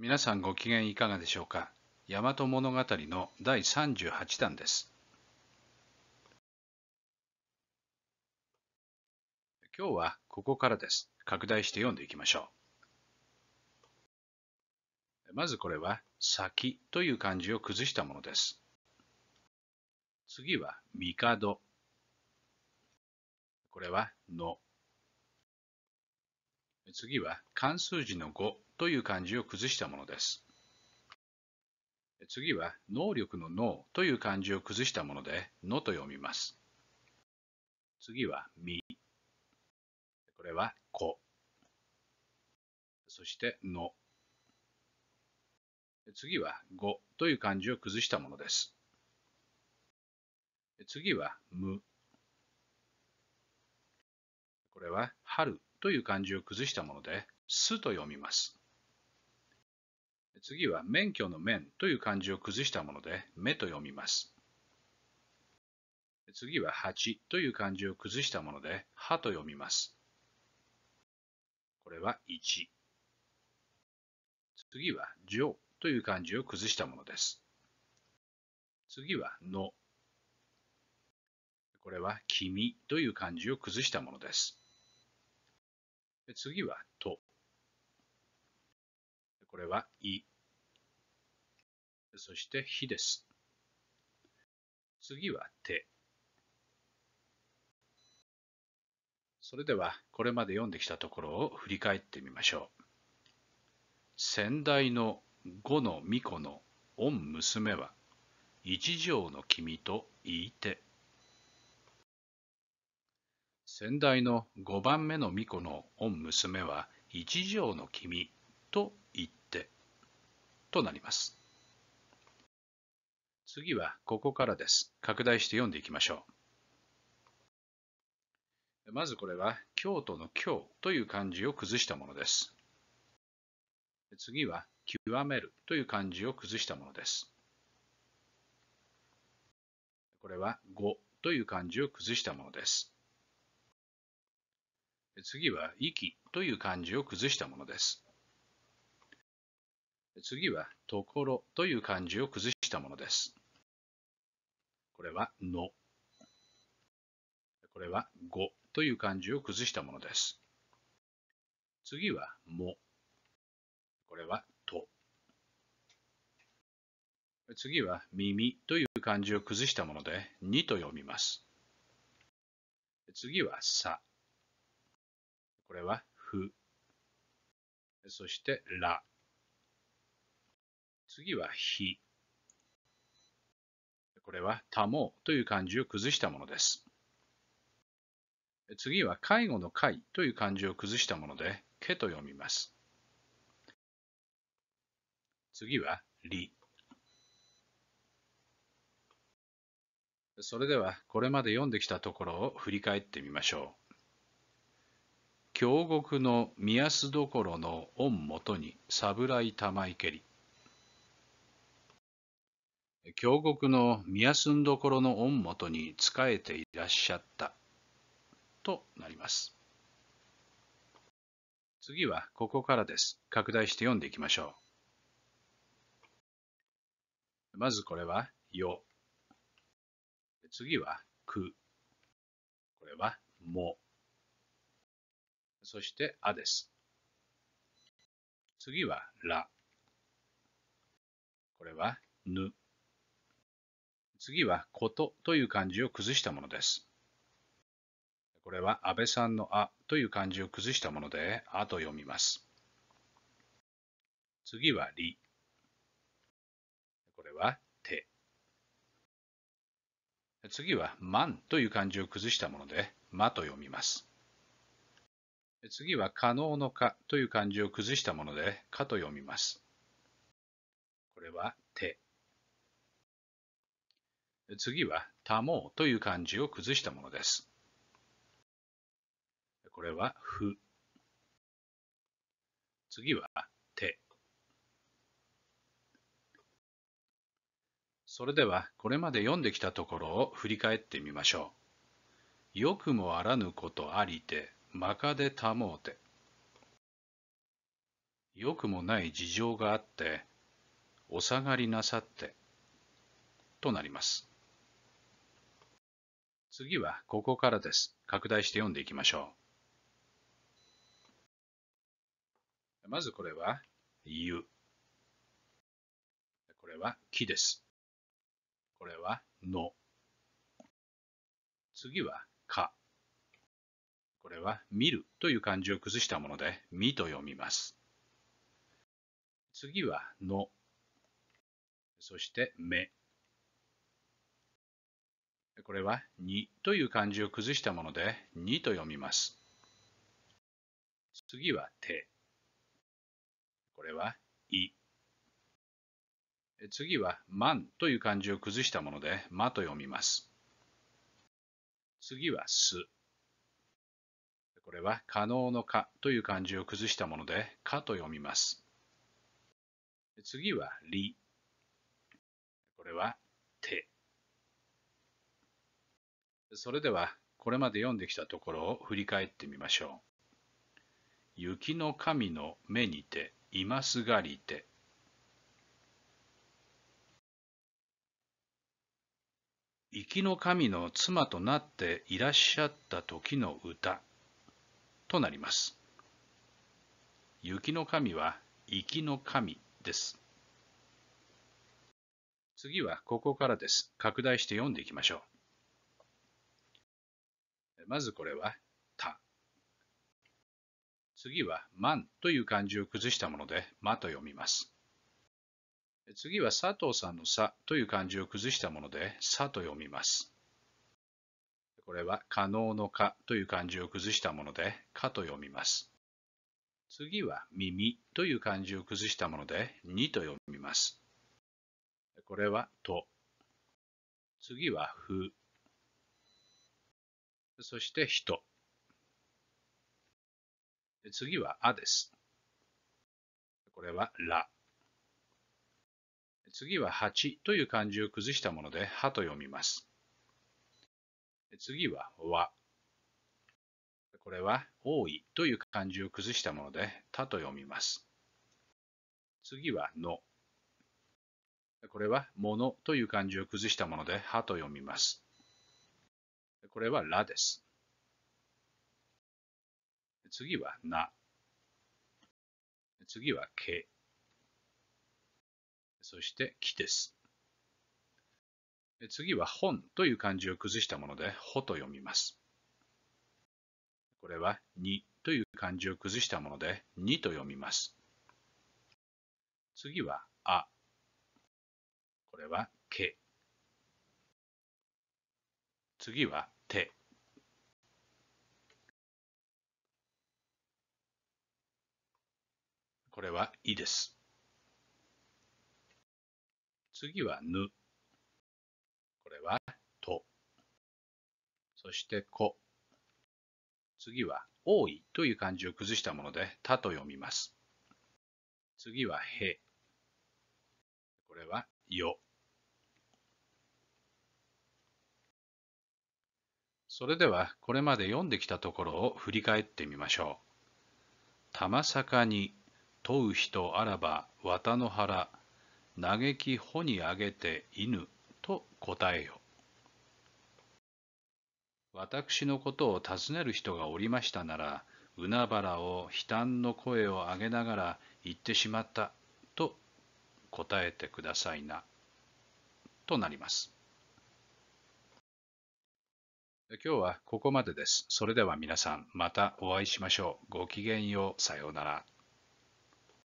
皆さんご機嫌いかがでしょうか大和物語の第38弾です今日はここからです拡大して読んでいきましょうまずこれは先という漢字を崩したものです次は帝これはの次は漢数字の5という漢字を崩したものです。次は能力の能という漢字を崩したもので、のと読みます。次はみ。これはこ。そしての。次はごという漢字を崩したものです。次はむ。これは春という漢字を崩したもので、すと読みます。次は免許の免という漢字を崩したもので、目と読みます。次は8という漢字を崩したもので、歯と読みます。これは1。次は上という漢字を崩したものです。次はの。これは君という漢字を崩したものです。次はとこれはい」そしてひ」です。次はて」それではこれまで読んできたところを振り返ってみましょう。先代の五の巫女の御娘は一条の君と言いて。先代の五番目の巫女の御娘は一条の君ととなります。次はここからです。拡大して読んでいきましょう。まずこれは京都の京という漢字を崩したものです。次は極めるという漢字を崩したものです。これは語という漢字を崩したものです。次は息という漢字を崩したものです。次は、ところという漢字を崩したものです。これは、の。これは、ごという漢字を崩したものです。次は、も。これは、と。次は、耳という漢字を崩したもので、にと読みます。次は、さ。これは、ふ。そして、ら。次は火。これは保という漢字を崩したものです。次は介護の介という漢字を崩したもので、けと読みます。次は理。それではこれまで読んできたところを振り返ってみましょう。京極の宮ころのもとに侍玉いけり。京極の宮住寸所の御元に仕えていらっしゃったとなります。次はここからです。拡大して読んでいきましょう。まずこれは「よ」。次は「く」。これは「も」。そして「あ」です。次は「ら」。これは「ぬ」。次はことという漢字を崩したものです。これは安倍さんのあという漢字を崩したもので、あと読みます。次はり。これは手。次はまんという漢字を崩したもので、まと読みます。次は可能のかという漢字を崩したもので、かと読みます。これは手。次は「たもう」という漢字を崩したものです。これは「ふ」。次は「て」。それではこれまで読んできたところを振り返ってみましょう。よくもあらぬことありて、まかでたもうて。よくもない事情があって、お下がりなさって、となります。次はここからです。拡大して読んでいきましょう。まずこれは、湯。これは、木です。これは、の。次は、か。これは、見るという漢字を崩したもので、みと読みます。次は、の。そして、目。これはにという漢字を崩したもので、にと読みます。次は手。これは、い。次は、まんという漢字を崩したもので、まと読みます。次は、す。これは、可能のかという漢字を崩したもので、かと読みます。次は、り。それではこれまで読んできたところを振り返ってみましょう。雪の神の目にて今すがりて。生の神の妻となっていらっしゃった時の歌となります。雪の神は生の神です。次はここからです。拡大して読んでいきましょう。まずこれはた。次はんという漢字を崩したもので、まと読みます。次は佐藤さんのさという漢字を崩したもので、さと読みます。これは可能のかという漢字を崩したもので、かと読みます。次は耳という漢字を崩したもので、にと読みます。これはと。次はふそして人。次はあです。これはら。次は八という漢字を崩したもので、はと読みます。次は和。これは多いという漢字を崩したもので、たと読みます。次はの。これはものという漢字を崩したもので、はと読みます。これはラです。次はな。次はけ。そしてきです。次は本という漢字を崩したもので、ほと読みます。これはにという漢字を崩したもので、にと読みます。次はあ。これはけ。次は手これは「い」です次は「ぬ」これは「と」そして「こ」次は「多い」という漢字を崩したもので「た」と読みます次は「へ」これは「よ」それではこれまで読んできたところを振り返ってみましょう。玉坂に問う人あらば綿の原嘆き穂にあげて犬と答えよ。私のことを尋ねる人がおりましたなら、海原を悲嘆の声を上げながら言ってしまったと答えてくださいな、となります。今日はここまでです。それでは皆さん、またお会いしましょう。ごきげんよう。さようなら。